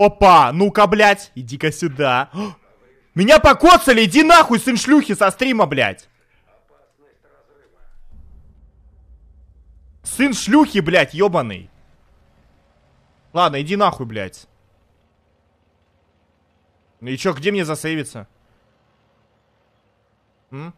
Опа, ну-ка, блядь, иди-ка сюда. Меня покоцали, иди нахуй, сын шлюхи со стрима, блядь. Сын шлюхи, блядь, ёбаный. Ладно, иди нахуй, блядь. Ну и чё, где мне засейвиться? М?